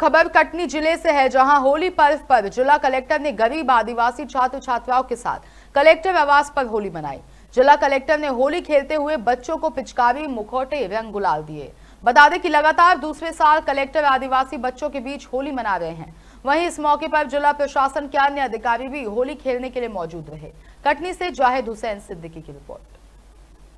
खबर कटनी जिले से है जहां होली पर्व पर जिला कलेक्टर ने गरीब आदिवासी छात्र छात्राओं के साथ कलेक्टर आवास पर होली मनाई जिला कलेक्टर ने होली खेलते हुए बच्चों को पिचकारी मुखौटे रंग गुलाल दिए बता दें कि लगातार दूसरे साल कलेक्टर आदिवासी बच्चों के बीच होली मना रहे हैं वहीं इस मौके पर जिला प्रशासन के अन्य अधिकारी भी होली खेलने के लिए मौजूद रहे कटनी से जाहिद हुसैन सिद्दीकी की रिपोर्ट